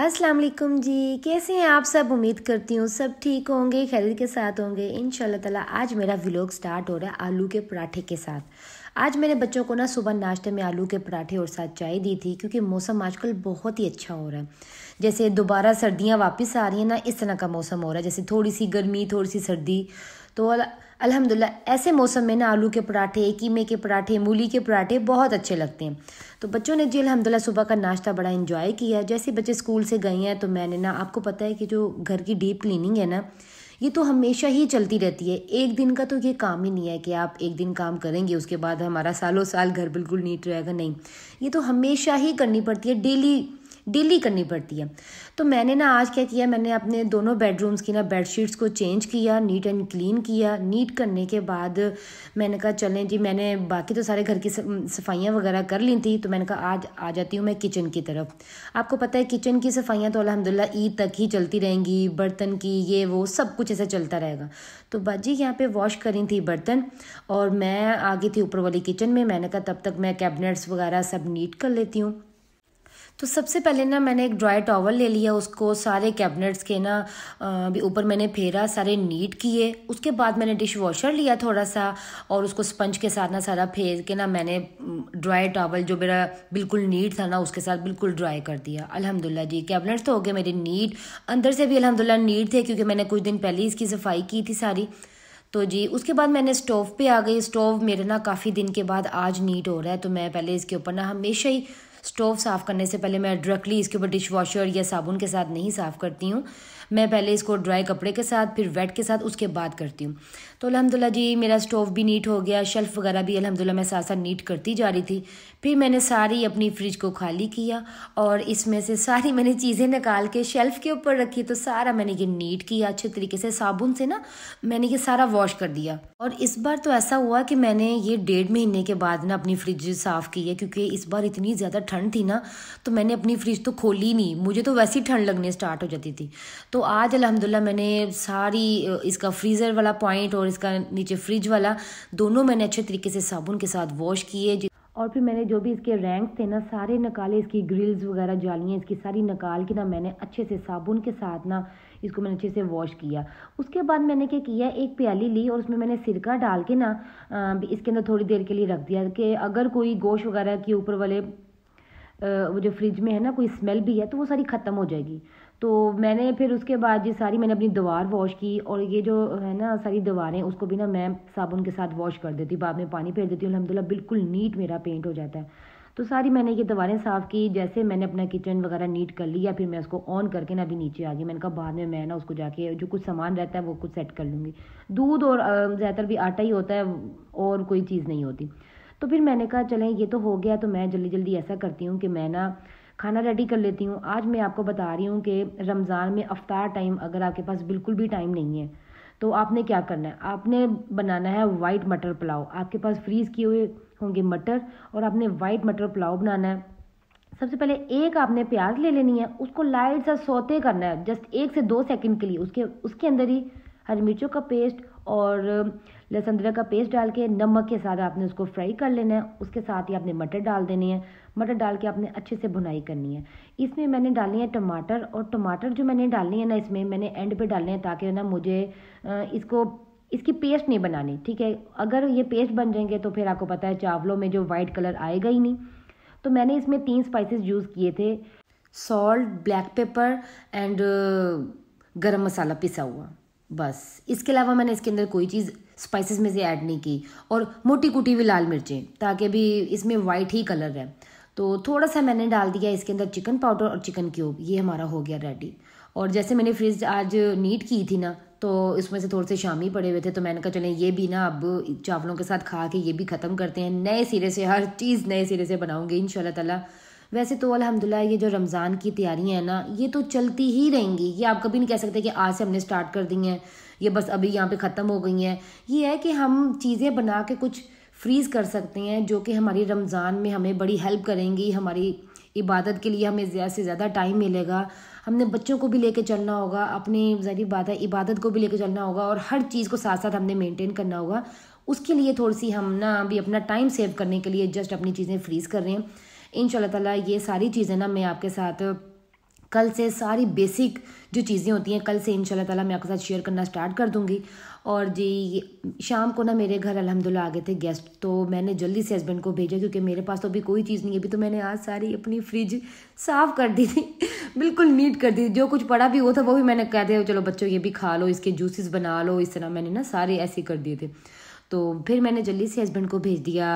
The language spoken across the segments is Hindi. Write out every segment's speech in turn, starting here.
अस्सलाम वालेकुम जी कैसे हैं आप सब उम्मीद करती हूँ सब ठीक होंगे खैर के साथ होंगे इन ताला आज मेरा व्लॉग स्टार्ट हो रहा है आलू के पराठे के साथ आज मैंने बच्चों को ना सुबह नाश्ते में आलू के पराठे और साथ चाय दी थी क्योंकि मौसम आजकल बहुत ही अच्छा हो रहा है जैसे दोबारा सर्दियाँ वापस आ रही हैं ना इस तरह का मौसम हो रहा है जैसे थोड़ी सी गर्मी थोड़ी सी सर्दी तो अल्हम्दुलिल्लाह ऐसे मौसम में ना आलू के पराठे कीमे के पराठे मूली के पराठे बहुत अच्छे लगते हैं तो बच्चों ने जी अलहमदिल्ला सुबह का नाश्ता बड़ा इन्जॉय किया जैसे बच्चे स्कूल से गए हैं तो मैंने ना आपको पता है कि जो घर की डीप क्लिनिंग है ना ये तो हमेशा ही चलती रहती है एक दिन का तो ये काम ही नहीं है कि आप एक दिन काम करेंगे उसके बाद हमारा सालों साल घर बिल्कुल नीट रहेगा नहीं ये तो हमेशा ही करनी पड़ती है डेली डेली करनी पड़ती है तो मैंने ना आज क्या किया मैंने अपने दोनों बेडरूम्स की ना बेडशीट्स को चेंज किया नीट एंड क्लीन किया नीट करने के बाद मैंने कहा चलें जी मैंने बाकी तो सारे घर की सफाइयाँ वगैरह कर ली थी तो मैंने कहा आज आ जाती हूँ मैं किचन की तरफ आपको पता है किचन की सफाइयाँ तो अलहमदिल्ला ईद तक ही चलती रहेंगी बर्तन की ये वो सब कुछ ऐसा चलता रहेगा तो बाजी यहाँ पे वॉश करी थी बर्तन और मैं आ गई थी ऊपर वाली किचन में मैंने कहा तब तक मैं कैबिनेट्स वगैरह सब नीट कर लेती हूँ तो सबसे पहले ना मैंने एक ड्राई टॉवल ले लिया उसको सारे कैबिनेट्स के ना भी ऊपर मैंने फेरा सारे नीट किए उसके बाद मैंने डिश वॉशर लिया थोड़ा सा और उसको स्पंज के साथ ना सारा फेर के ना मैंने ड्राई टॉवल जो मेरा बिल्कुल नीट था ना उसके साथ बिल्कुल ड्राई कर दिया अलहमदिल्ला जी कैबिनेट्स तो हो गए मेरे नीट अंदर से भी अलहमदिल्ला नीट थे क्योंकि मैंने कुछ दिन पहले इसकी सफाई की थी सारी तो जी उसके बाद मैंने स्टोव पे आ गई स्टोव मेरे ना काफ़ी दिन के बाद आज नीट हो रहा है तो मैं पहले इसके ऊपर ना हमेशा ही स्टोव साफ़ करने से पहले मैं डायरेक्टली इसके ऊपर डिश वॉशर या साबुन के साथ नहीं साफ़ करती हूँ मैं पहले इसको ड्राई कपड़े के साथ फिर वेट के साथ उसके बाद करती हूँ तो अलहमदिल्ला जी मेरा स्टोव भी नीट हो गया शेल्फ़ वगैरह भी अलहमदिल्ला मैं साथ साथ नीट करती जा रही थी फिर मैंने सारी अपनी फ्रिज को खाली किया और इसमें से सारी मैंने चीज़ें निकाल के शेल्फ़ के ऊपर रखी तो सारा मैंने ये नीट किया अच्छे तरीके से साबुन से ना मैंने ये सारा वॉश कर दिया और इस बार तो ऐसा हुआ कि मैंने ये डेढ़ महीने के बाद ना अपनी फ्रिज साफ़ की है क्योंकि इस बार इतनी ज़्यादा ठंड थी ना तो मैंने अपनी फ्रिज तो खोली नहीं मुझे तो वैसी ठंड लगने स्टार्ट हो जाती थी तो आज अलहमदिल्ला मैंने सारी इसका फ्रीज़र वाला पॉइंट और इसका नीचे फ्रिज वाला दोनों मैंने अच्छे तरीके से साबुन के साथ वॉश किए और फिर मैंने जो भी इसके रैंक थे ना सारे निकाले इसकी ग्रिल्स वगैरह जालियाँ इसकी सारी निकाल के ना मैंने अच्छे से साबुन के साथ ना इसको मैंने अच्छे से वॉश किया उसके बाद मैंने क्या किया एक प्याली ली और उसमें मैंने सिरका डाल के ना इसके अंदर थोड़ी देर के लिए रख दिया कि अगर कोई गोश वगैरह के ऊपर वाले वो जो फ्रिज में है ना कोई स्मेल भी है तो वो सारी ख़त्म हो जाएगी तो मैंने फिर उसके बाद ये सारी मैंने अपनी दीवार वॉश की और ये जो है ना सारी दीवारें उसको भी ना मैं साबुन के साथ वॉश कर देती बाद में पानी फेर देती हूँ अलहमदिल्ला बिल्कुल नीट मेरा पेंट हो जाता है तो सारी मैंने ये दीवारें साफ़ की जैसे मैंने अपना किचन वगैरह नीट कर लिया फिर मैं उसको ऑन करके ना अभी नीचे आ गई मैंने कहा बाद में मैं ना उसको जाके जो कुछ सामान रहता है वो कुछ सेट कर लूँगी दूध और ज़्यादातर भी आटा ही होता है और कोई चीज़ नहीं होती तो फिर मैंने कहा चलें ये तो हो गया तो मैं जल्दी जल्दी ऐसा करती हूँ कि मैं ना खाना रेडी कर लेती हूँ आज मैं आपको बता रही हूँ कि रमज़ान में अफ्तार टाइम अगर आपके पास बिल्कुल भी टाइम नहीं है तो आपने क्या करना है आपने बनाना है वाइट मटर पुलाव आपके पास फ्रीज़ किए हुए होंगे मटर और आपने वाइट मटर पुलाव बनाना है सबसे पहले एक आपने प्याज ले लेनी है उसको लाइट सा सोते करना है जस्ट एक से दो सेकंड के लिए उसके उसके अंदर ही हरी मिर्चों का पेस्ट और लहसुन अदरक का पेस्ट डाल के नमक के साथ आपने उसको फ्राई कर लेना है उसके साथ ही आपने मटर डाल देने हैं मटर डाल के आपने अच्छे से भुनाई करनी है इसमें मैंने डाली है टमाटर और टमाटर जो मैंने डालनी है ना इसमें मैंने एंड पे डालने हैं ताकि ना मुझे इसको इसकी पेस्ट नहीं बनानी ठीक है अगर ये पेस्ट बन जाएंगे तो फिर आपको पता है चावलों में जो वाइट कलर आएगा ही नहीं तो मैंने इसमें तीन स्पाइसेस यूज़ किए थे सॉल्ट ब्लैक पेपर एंड गरम मसाला पिसा हुआ बस इसके अलावा मैंने इसके अंदर कोई चीज़ स्पाइसेस में से ऐड नहीं की और मोटी कुटी हुई लाल मिर्चें ताकि भी इसमें वाइट ही कलर है तो थोड़ा सा मैंने डाल दिया इसके अंदर चिकन पाउडर और चिकन क्यूब ये हमारा हो गया रेडी और जैसे मैंने फ्रिज आज नीट की थी ना तो इसमें से थोड़े से शामी पड़े हुए थे तो मैंने कहा चलें ये भी ना अब चावलों के साथ खा के ये भी ख़त्म करते हैं नए सिरे से हर चीज़ नए सिरे से बनाऊँगी इन ताला वैसे तो अलहमदिल्ला ये जो रमज़ान की तैयारियाँ हैं ना ये तो चलती ही रहेंगी ये आप कभी नहीं कह सकते कि आज से हमने स्टार्ट कर दी हैं ये बस अभी यहाँ पे ख़त्म हो गई हैं ये है कि हम चीज़ें बना के कुछ फ्रीज़ कर सकते हैं जो कि हमारी रमज़ान में हमें बड़ी हेल्प करेंगी हमारी इबादत के लिए हमें ज़्यादा से ज़्यादा टाइम मिलेगा हमने बच्चों को भी लेके चलना होगा अपनी ज़रिए बात है इबादत को भी लेके चलना होगा और हर चीज़ को साथ साथ हमने मेंटेन करना होगा उसके लिए थोड़ी सी हम ना अभी अपना टाइम सेव करने के लिए जस्ट अपनी चीज़ें फ्रीज़ कर रहे हैं इन ताला ये सारी चीज़ें ना मैं आपके साथ कल से सारी बेसिक जो चीज़ें होती हैं कल से इन तला मैं आपके साथ शेयर करना स्टार्ट कर दूँगी और जी शाम को ना मेरे घर अलहमदिल्ला आ गए थे गेस्ट तो मैंने जल्दी से हस्बैंड को भेजा क्योंकि मेरे पास तो अभी कोई चीज़ नहीं है अभी तो मैंने आज सारी अपनी फ्रिज साफ़ कर दी थी बिल्कुल नीट कर दी जो कुछ पड़ा भी हुआ था वो भी मैंने कह दिया चलो बच्चों ये भी खा लो इसके जूसेस बना लो इस तरह मैंने ना सारे ऐसे कर दिए थे तो फिर मैंने जल्दी से हस्बैंड को भेज दिया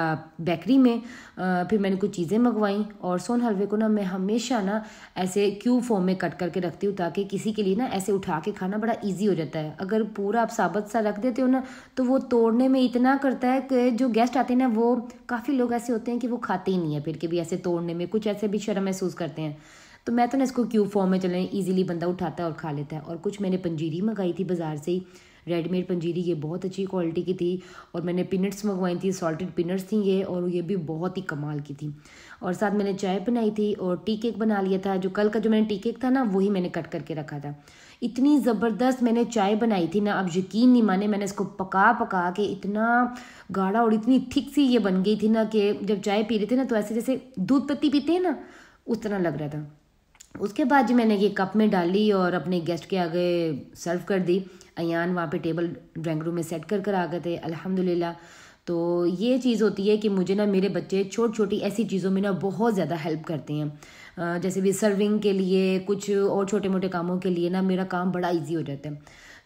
बेकरी में आ, फिर मैंने कुछ चीज़ें मंगवाई और सोन हलवे को ना मैं हमेशा ना ऐसे क्यू फॉर्म में कट करके रखती हूँ ताकि किसी के लिए ना ऐसे उठा के खाना बड़ा ईजी हो जाता है अगर पूरा आप साबत सा रख देते हो ना तो वो तोड़ने में इतना करता है कि जो गेस्ट आते हैं ना वो काफ़ी लोग ऐसे होते हैं कि वो खाते ही नहीं है फिर कभी ऐसे तोड़ने में कुछ ऐसे भी शर्म महसूस करते हैं तो मैं तो ना इसको क्यू फॉर्म में चले ईजिली बंदा उठाता है और खा लेता है और कुछ मैंने पंजीरी मंगाई थी बाज़ार से ही रेडीमेड पंजीरी ये बहुत अच्छी क्वालिटी की थी और मैंने पिनट्स मंगवाई थी सॉल्टेड पिनट्स थी ये और ये भी बहुत ही कमाल की थी और साथ मैंने चाय बनाई थी और टी केक बना लिया था जो कल का जो मैंने टी केक था ना वही मैंने कट करके रखा था इतनी ज़बरदस्त मैंने चाय बनाई थी ना अब यकीन नहीं माने मैंने इसको पका पका के इतना गाढ़ा और इतनी थिक सी ये बन गई थी ना कि जब चाय पी रहे थे ना तो ऐसे जैसे दूध पत्ती पीते हैं ना उस तरह लग रहा था उसके बाद जी मैंने ये कप में डाली और अपने गेस्ट के आगे सर्व कर दी अयान वहाँ पे टेबल ड्राइंग रूम में सेट कर कर आ गए थे अल्हम्दुलिल्लाह तो ये चीज़ होती है कि मुझे ना मेरे बच्चे छोटी छोटी ऐसी चीज़ों में ना बहुत ज़्यादा हेल्प करते हैं जैसे भी सर्विंग के लिए कुछ और छोटे मोटे कामों के लिए ना मेरा काम बड़ा ईजी हो जाता है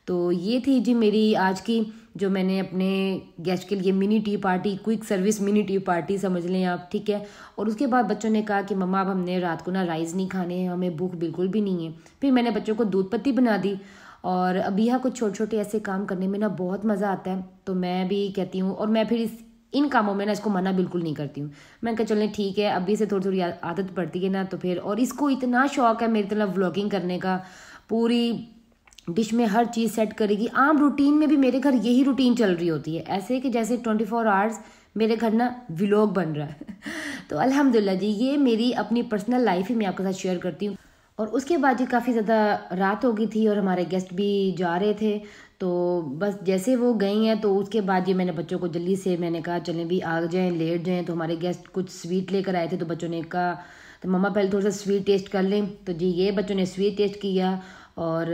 तो ये थी जी मेरी आज की जो मैंने अपने गेस्ट के लिए mini tea party quick service mini tea party समझ लें आप ठीक है और उसके बाद बच्चों ने कहा कि मम्मा अब हमने रात को ना राइस नहीं खाने हैं हमें भूख बिल्कुल भी नहीं है फिर मैंने बच्चों को दूध पत्ती बना दी और अभी यहाँ कुछ छोटे छोटे ऐसे काम करने में ना बहुत मज़ा आता है तो मैं भी कहती हूँ और मैं फिर इस इन कामों में ना इसको मना बिल्कुल नहीं करती हूँ मैं कहा चलें ठीक है अभी से थोड़ी थोड़ी आदत पड़ती है ना तो फिर और इसको इतना शौक है मेरी तरह व्लॉगिंग करने का पूरी डिश में हर चीज़ सेट करेगी आम रूटीन में भी मेरे घर यही रूटीन चल रही होती है ऐसे कि जैसे ट्वेंटी फोर आवर्स मेरे घर ना विलोक बन रहा है तो अल्हम्दुलिल्लाह जी ये मेरी अपनी पर्सनल लाइफ ही मैं आपके साथ शेयर करती हूँ और उसके बाद जी काफ़ी ज़्यादा रात हो गई थी और हमारे गेस्ट भी जा रहे थे तो बस जैसे वो गई हैं तो उसके बाद ये मैंने बच्चों को जल्दी से मैंने कहा चलें भी आ जाएं लेट जाएं तो हमारे गेस्ट कुछ स्वीट लेकर आए थे तो बच्चों ने कहा तो मम्मा पहले थोड़ा सा स्वीट टेस्ट कर लें तो जी ये बच्चों ने स्वीट टेस्ट किया और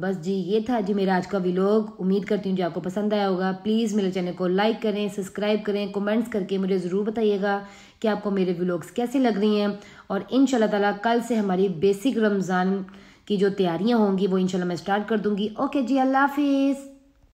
बस जी ये था जी मेरा आज का व्लॉग उम्मीद करती हूँ जी आपको पसंद आया होगा प्लीज़ मेरे चैनल को लाइक करें सब्सक्राइब करें कमेंट्स करके मुझे ज़रूर बताइएगा कि आपको मेरे व्लॉग्स कैसे लग रही हैं और इन ताला कल से हमारी बेसिक रमज़ान की जो तैयारियाँ होंगी वो इन मैं स्टार्ट कर दूँगी ओके जी अल्लाह हाफिज़